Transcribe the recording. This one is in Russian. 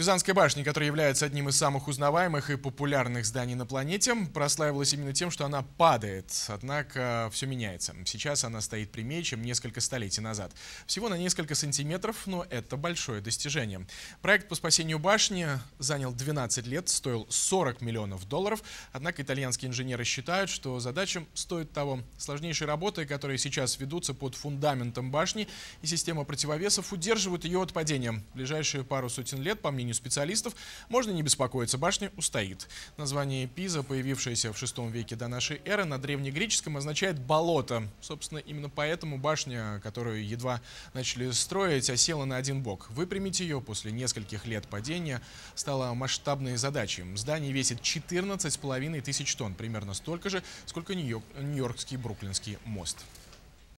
Пизанская башня, которая является одним из самых узнаваемых и популярных зданий на планете, прославилась именно тем, что она падает. Однако все меняется. Сейчас она стоит прямее, чем несколько столетий назад. Всего на несколько сантиметров, но это большое достижение. Проект по спасению башни занял 12 лет, стоил 40 миллионов долларов. Однако итальянские инженеры считают, что задача стоит того. Сложнейшие работы, которые сейчас ведутся под фундаментом башни и система противовесов, удерживают ее от падения. В ближайшие пару сотен лет, по мнению мнению специалистов, можно не беспокоиться, башня устоит. Название Пиза, появившееся в VI веке до нашей эры, на древнегреческом означает «болото». Собственно, именно поэтому башня, которую едва начали строить, осела на один бок. Выпрямить ее после нескольких лет падения стало масштабной задачей. Здание весит 14,5 тысяч тонн, примерно столько же, сколько Нью-Йоркский Бруклинский мост.